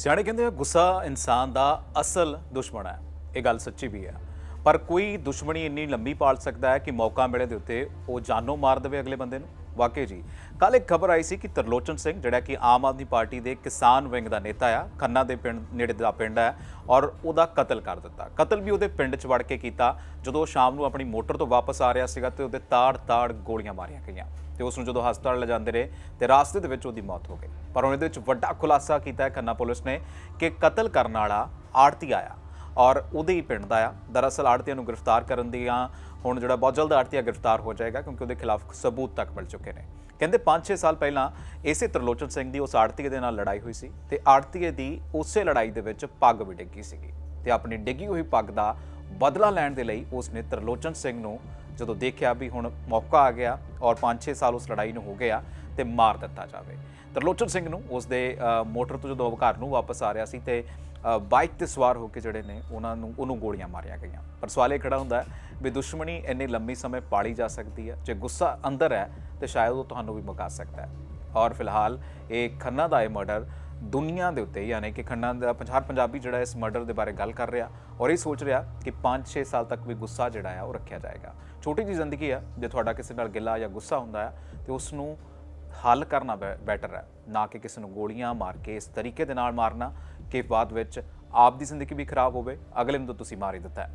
ਸਿਆਣੇ ਕਹਿੰਦੇ ਆ ਗੁੱਸਾ ਇਨਸਾਨ ਦਾ ਅਸਲ ਦੁਸ਼ਮਣ ਹੈ ਇਹ ਗੱਲ ਸੱਚੀ ਵੀ ਹੈ ਪਰ ਕੋਈ ਦੁਸ਼ਮਣੀ ਇੰਨੀ ਲੰਮੀ ਪਾਲ ਸਕਦਾ ਹੈ ਕਿ ਮੌਕਾ ਮਿਲੇ ਦੇ ਉੱਤੇ ਉਹ ਜਾਨੋਂ ਮਾਰ ਦੇਵੇ ਅਗਲੇ ਬੰਦੇ ਨੂੰ ਵਾਕਈ ਜੀ ਕੱਲ ਇੱਕ ਖਬਰ ਆਈ ਸੀ ਕਿ ਤਰਲੋਚਨ ਸਿੰਘ ਜਿਹੜਾ ਕਿ ਆਮ ਆਦਮੀ ਪਾਰਟੀ ਦੇ ਕਿਸਾਨ ਵਿੰਗ ਦਾ ਨੇਤਾ ਆ ਖੰਨਾ ਦੇ ਪਿੰਡ ਨੇੜੇ ਦਾ ਪਿੰਡ ਹੈ ਔਰ ਉਹਦਾ ਕਤਲ ਕਰ ਦਿੱਤਾ ਕਤਲ ਵੀ ਉਹਦੇ ਪਿੰਡ 'ਚ ਵੜ ਕੇ ਕੀਤਾ ਜਦੋਂ ਸ਼ਾਮ ਨੂੰ ਆਪਣੀ ਮੋਟਰ ਤੋਂ ਵਾਪਸ ਆ ਰਿਹਾ ਸੀਗਾ ਤੇ ਉਹਦੇ ਤਾੜ-ਤਾੜ ਗੋਲੀਆਂ ਮਾਰੀਆਂ ਗਈਆਂ ਤੇ ਉਸ ਨੂੰ ਜਦੋਂ ਹਸਪਤਾਲ ਲਿਜਾਂਦੇ ਰਹੇ ਤੇ ਰਾਸਤੇ ਦੇ ਵਿੱਚ ਉਹਦੀ ਮੌਤ ਹੋ ਗਈ ਪਰ ਉਹਨੇ ਦੇ ਵਿੱਚ ਵੱਡਾ ਖੁਲਾਸਾ ਕੀਤਾ ਹੈ ਖੰਨਾ ਪੁਲਿਸ ਨੇ ਕਿ ਕਤਲ ਕਰਨ ਵਾਲਾ ਆੜਤੀ ਆਇਆ ਔਰ ਉਹਦੇ ਹੀ ਪਿੰਡ ਦਾ ਆ ਦਰਅਸਲ ਆੜਤੀਆਂ ਨੂੰ ਗ੍ਰਿਫਤਾਰ ਕਰਨ ਦੀਆਂ ਹੁਣ ਜਿਹੜਾ ਬਹੁਤ ਜਲਦ ਆੜਤੀਆ ਗ੍ਰਿਫਤਾਰ ਹੋ ਜਾਏਗਾ ਕਿਉਂਕਿ ਉਹਦੇ ਖਿਲਾਫ ਸਬੂਤ ਤੱਕ ਮਿਲ ਚੁੱਕੇ ਨੇ ਕਹਿੰਦੇ 5-6 ਸਾਲ ਪਹਿਲਾਂ ਇਸੇ ਤਰਲੋਚਨ ਸਿੰਘ ਦੀ ਉਸ ਆੜਤੀਏ ਦੇ ਨਾਲ ਲੜਾਈ ਹੋਈ ਸੀ ਤੇ ਆੜਤੀਏ ਦੀ ਉਸੇ ਲੜਾਈ ਦੇ ਵਿੱਚ ਪੱਗ ਵੀ ਡਿੱਗੀ ਸੀਗੀ ਤੇ ਆਪਣੀ ਡਿੱਗੀ ਹੋਈ ਪੱਗ ਦਾ ਬਦਲਾ ਲੈਣ ਦੇ ਲਈ ਉਸ ਨੇ ਤਰਲੋਚਨ ਸਿੰਘ ਨੂੰ ਜਦੋਂ ਦੇਖਿਆ ਵੀ ਹੁਣ ਮੌਕਾ ਆ ਗਿਆ ਔਰ 5-6 ਸਾਲ ਉਸ ਲੜਾਈ ਨੂੰ ਹੋ ਗਿਆ ਤੇ ਮਾਰ ਦਿੱਤਾ ਜਾਵੇ ਤਰਲੋਚਨ ਸਿੰਘ ਨੂੰ ਉਸ ਦੇ ਮੋਟਰ ਤੋਂ ਜਦੋਂ ਘਰ ਨੂੰ ਵਾਪਸ ਆ ਰਿਹਾ ਸੀ ਤੇ ਬਾਈਕ ਤੇ ਸਵਾਰ ਹੋ ਕੇ ਜਿਹੜੇ ਨੇ ਉਹਨਾਂ ਨੂੰ ਉਹਨੂੰ ਗੋਲੀਆਂ ਮਾਰੀਆਂ ਗਈਆਂ ਪਰ ਸਵਾਲ ਇਹ ਖੜਾ ਹੁੰਦਾ ਵੀ ਦੁਸ਼ਮਣੀ ਇੰਨੇ ਲੰਮੀ ਸਮੇਂ ਪਾਲੀ ਜਾ ਸਕਦੀ ਹੈ ਜੇ ਗੁੱਸਾ ਅੰਦਰ ਹੈ ਤੇ ਸ਼ਾਇਦ ਉਹ ਤੁਹਾਨੂੰ ਵੀ ਮਗਾ ਸਕਦਾ ਹੈ ਔਰ ਫਿਲਹਾਲ ਇਹ ਖੰਨਾ ਦਾ ਇਹ ਮਰਡਰ ਦੁਨੀਆ ਦੇ ਉੱਤੇ ਯਾਨੀ ਕਿ ਖੰਨਾ ਦਾ ਪੰਜਾਬ ਪੰਜਾਬੀ ਜਿਹੜਾ ਇਸ ਮਰਡਰ ਦੇ ਬਾਰੇ ਗੱਲ ਕਰ ਰਿਹਾ ਔਰ ਇਹ ਸੋਚ ਰਿਹਾ ਕਿ 5-6 ਸਾਲ ਤੱਕ ਵੀ ਗੁੱਸਾ ਜਿਹੜਾ ਹੈ ਉਹ ਰੱਖਿਆ ਜਾਏਗਾ ਛੋਟੀ ਜੀ ਜ਼ਿੰਦਗੀ ਆ ਜੇ ਤੁਹਾਡਾ ਕਿਸੇ ਨਾਲ ਗਿਲਾ ਜਾਂ ਗੁੱਸਾ ਹੁੰਦਾ ਹੈ ਤੇ ਉਸ ਨੂੰ ਹੱਲ ਕਰਨਾ ਬੈਟਰ ਹੈ ਨਾ ਕਿ ਕਿਸੇ ਨੂੰ ਗੋਲੀਆਂ ਮਾਰ ਕੇ ਇਸ ਤਰੀਕੇ ਦੇ ਨਾਲ ਮਾਰਨਾ ਕਿ ਬਾਅਦ ਵਿੱਚ ਆਪ ਦੀ ਜ਼ਿੰਦਗੀ ਵੀ ਖਰਾਬ ਹੋਵੇ ਅਗਲੇ ਨੂੰ ਤਾਂ ਤੁਸੀਂ ਮਾਰ ਹੀ ਦਿੱਤਾ